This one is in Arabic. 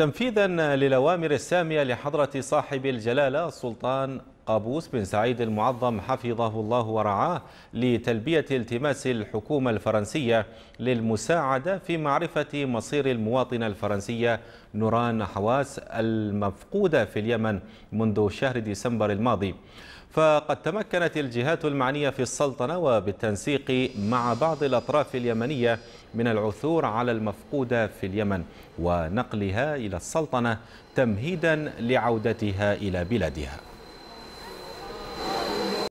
تنفيذا للأوامر السامية لحضرة صاحب الجلالة السلطان قابوس بن سعيد المعظم حفظه الله ورعاه لتلبية التماس الحكومة الفرنسية للمساعدة في معرفة مصير المواطنة الفرنسية نوران حواس المفقودة في اليمن منذ شهر ديسمبر الماضي فقد تمكنت الجهات المعنية في السلطنة وبالتنسيق مع بعض الأطراف اليمنية من العثور على المفقودة في اليمن ونقلها إلى السلطنة تمهيدا لعودتها إلى بلادها